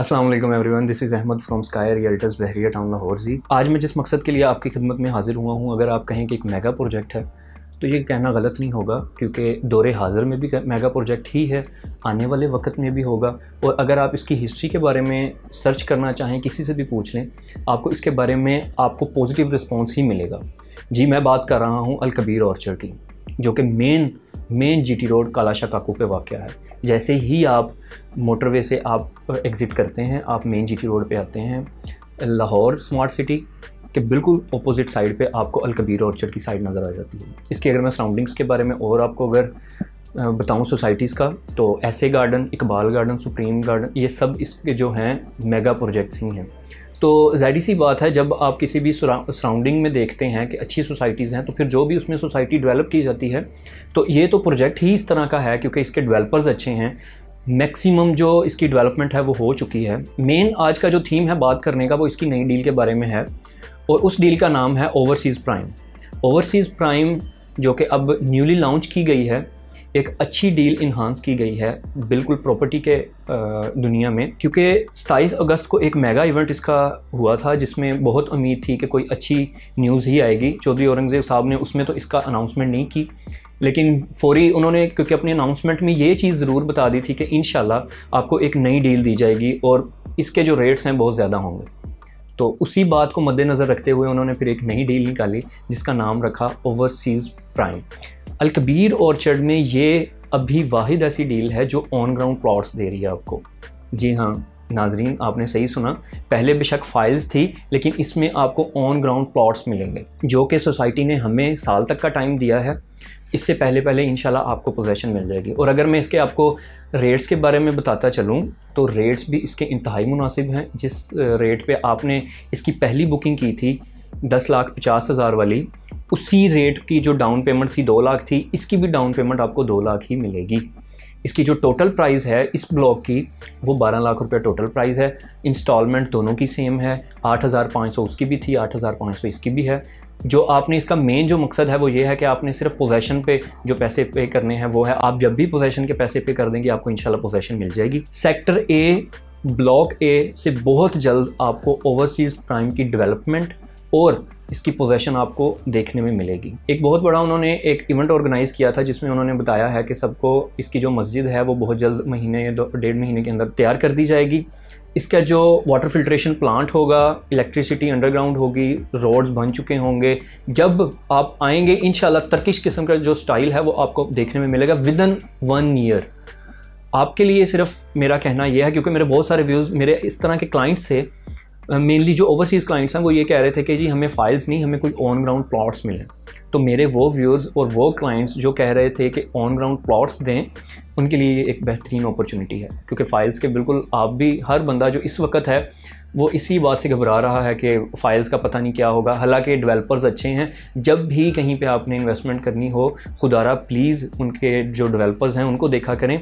Aslam everyone this is Ahmad from Sky Realtors Bahria Town Lahore जी आज मैं जिस मकसद के लिए आपकी खिदमत में हाजिर हुआ हूँ अगर आप कहें कि एक मेगा प्रोजेक्ट है तो ये कहना गलत नहीं होगा क्योंकि दौरे हाजिर में भी मेगा प्रोजेक्ट ही है आने वाले वक्त में भी होगा और अगर आप इसकी हिस्ट्री के बारे में सर्च करना चाहें किसी से भी पूछ लें आपको इसके बारे में आपको पॉजिटिव रिस्पॉन्स ही मिलेगा जी मैं बात कर रहा हूँ अलकबीर ऑर्चर की जो कि main main T road Kalashah Kaku पे वाक़ है जैसे ही आप मोटरवे से आप एग्ज़िट करते हैं आप मेन जी रोड पे आते हैं लाहौर स्मार्ट सिटी के बिल्कुल अपोजिट साइड पे आपको अलकबीर ऑर्चर की साइड नज़र आ जाती है इसकी अगर मैं सराउंडिंग्स के बारे में और आपको अगर बताऊं सोसाइटीज़ का तो ऐसे garden Iqbal garden supreme garden ये सब इसके जो हैं मेगा प्रोजेक्ट्स ही हैं तो जाहिर सी बात है जब आप किसी भी सराउंडिंग में देखते हैं कि अच्छी सोसाइटीज़ हैं तो फिर जो भी उसमें सोसाइटी डेवलप की जाती है तो ये तो प्रोजेक्ट ही इस तरह का है क्योंकि इसके डेवलपर्स अच्छे हैं मैक्सिमम जो इसकी डेवलपमेंट है वो हो चुकी है मेन आज का जो थीम है बात करने का वो इसकी नई डील के बारे में है और उस डील का नाम है ओवरसीज़ प्राइम ओवरसीज़ प्राइम जो कि अब न्यूली लॉन्च की गई है एक अच्छी डील इन्हांस की गई है बिल्कुल प्रॉपर्टी के दुनिया में क्योंकि सताईस अगस्त को एक मेगा इवेंट इसका हुआ था जिसमें बहुत उम्मीद थी कि कोई अच्छी न्यूज़ ही आएगी चौधरी औरंगज़ेब साहब ने उसमें तो इसका अनाउंसमेंट नहीं की लेकिन फौरी उन्होंने क्योंकि अपने अनाउंसमेंट में ये चीज़ ज़रूर बता दी थी कि इन आपको एक नई डील दी जाएगी और इसके जो रेट्स हैं बहुत ज़्यादा होंगे तो उसी बात को मद्देनज़र रखते हुए उन्होंने फिर एक नई डील निकाली जिसका नाम रखा ओवरसीज़ प्राइम अलकबीर ऑर्चर्ड में ये अभी वाहिद ऐसी डील है जो ऑन ग्राउंड प्लॉट्स दे रही है आपको जी हाँ नाजरीन आपने सही सुना पहले बेशक फाइल्स थी लेकिन इसमें आपको ऑन ग्राउंड प्लॉट्स मिलेंगे जो कि सोसाइटी ने हमें साल तक का टाइम दिया है इससे पहले पहले शाला आपको पोजेशन मिल जाएगी और अगर मैं इसके आपको रेट्स के बारे में बताता चलूँ तो रेट्स भी इसके इंतहाई मुनासिब हैं जिस रेट पर आपने इसकी पहली बुकिंग की थी दस लाख पचास हज़ार वाली उसी रेट की जो डाउन पेमेंट थी दो लाख थी इसकी भी डाउन पेमेंट आपको दो लाख ही मिलेगी इसकी जो टोटल प्राइस है इस ब्लॉक की वो बारह लाख रुपया टोटल प्राइस है इंस्टॉलमेंट दोनों की सेम है आठ हज़ार पाँच सौ उसकी भी थी आठ हज़ार पाँच सौ इसकी भी है जो आपने इसका मेन जो मकसद है वो ये है कि आपने सिर्फ पोजेशन पे जो पैसे पे करने हैं वो है आप जब भी पोजेशन के पैसे पे कर देंगे आपको इंशाल्लाह पोजेशन मिल जाएगी सेक्टर ए ब्लॉक ए से बहुत जल्द आपको ओवरसीज़ प्राइम की डेवलपमेंट और इसकी पोजेशन आपको देखने में मिलेगी एक बहुत बड़ा उन्होंने एक इवेंट ऑर्गेनाइज़ किया था जिसमें उन्होंने बताया है कि सबको इसकी जो मस्जिद है वो बहुत जल्द महीने डेढ़ महीने के अंदर तैयार कर दी जाएगी इसका जो वाटर फिल्ट्रेशन प्लांट होगा इलेक्ट्रिसिटी अंडरग्राउंड होगी रोड्स बन चुके होंगे जब आप आएंगे इन तर्किश किस्म का जो स्टाइल है वो आपको देखने में मिलेगा विद इन वन ईयर आपके लिए सिर्फ मेरा कहना यह है क्योंकि मेरे बहुत सारे व्यूज़ मेरे इस तरह के क्लाइंट्स से मेनली जो ओवरसीज़ क्लाइंट्स हैं वो ये कह रहे थे कि जी हमें फाइल्स नहीं हमें कोई ऑन ग्राउंड प्लॉट्स मिलें तो मेरे वो व्यूअर्स और वो क्लाइंट्स जो कह रहे थे कि ऑन ग्राउंड प्लॉट्स दें उनके लिए ये एक बेहतरीन अपॉर्चुनिटी है क्योंकि फाइल्स के बिल्कुल आप भी हर बंदा जो इस वक्त है वो इसी बात से घबरा रहा है कि फाइल्स का पता नहीं क्या होगा हालांकि डेवलपर्स अच्छे हैं जब भी कहीं पे आपने इन्वेस्टमेंट करनी हो खुदारा प्लीज़ उनके जो डेवलपर्स हैं उनको देखा करें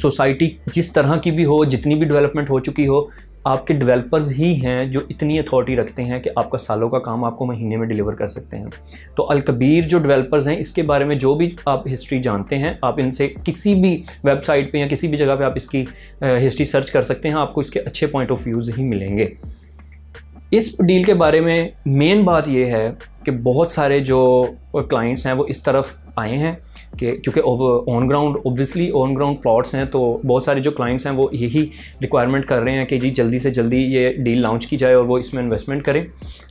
सोसाइटी जिस तरह की भी हो जितनी भी डेवलपमेंट हो चुकी हो आपके डेवलपर्स ही हैं जो इतनी अथॉरिटी रखते हैं कि आपका सालों का काम आपको महीने में डिलीवर कर सकते हैं तो अलकबीर जो डेवलपर्स हैं इसके बारे में जो भी आप हिस्ट्री जानते हैं आप इनसे किसी भी वेबसाइट पे या किसी भी जगह पे आप इसकी हिस्ट्री सर्च कर सकते हैं आपको इसके अच्छे पॉइंट ऑफ व्यूज़ ही मिलेंगे इस डील के बारे में मेन बात यह है कि बहुत सारे जो क्लाइंट्स हैं वो इस तरफ आए हैं कि क्योंकि on ground obviously on ground plots हैं तो बहुत सारे जो क्लाइंट्स हैं वो यही रिक्वायरमेंट कर रहे हैं कि जी जल्दी से जल्दी ये डील लॉन्च की जाए और वो इसमें इन्वेस्टमेंट करें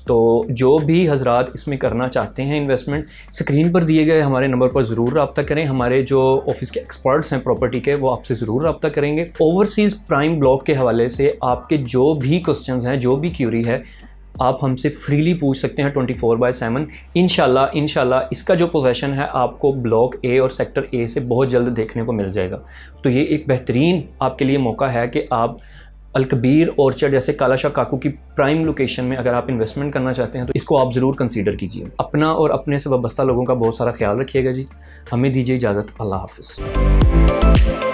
तो जो भी हजरात इसमें करना चाहते हैं इन्वेस्टमेंट स्क्रीन पर दिए गए हमारे नंबर पर ज़रूर रबता करें हमारे जो ऑफिस के एक्सपर्ट्स हैं प्रॉपर्टी के वो आपसे ज़रूर रबता करेंगे ओवरसीज़ प्राइम ब्लॉक के हवाले से आपके जो भी क्वेश्चन हैं जो भी क्यूरी है आप हमसे फ्रीली पूछ सकते हैं ट्वेंटी फोर बाय सेवन इनशाला इनशाला इसका जो पोजेशन है आपको ब्लॉक ए और सेक्टर ए से बहुत जल्द देखने को मिल जाएगा तो ये एक बेहतरीन आपके लिए मौका है कि आप अलकबीर ऑर्चर्ड जैसे कालाशाह काकू की प्राइम लोकेशन में अगर आप इन्वेस्टमेंट करना चाहते हैं तो इसको आप ज़रूर कंसीडर कीजिए अपना और अपने से वाबस्ता लोगों का बहुत सारा ख्याल रखिएगा जी हमें दीजिए इजाज़त अल्लाह हाफ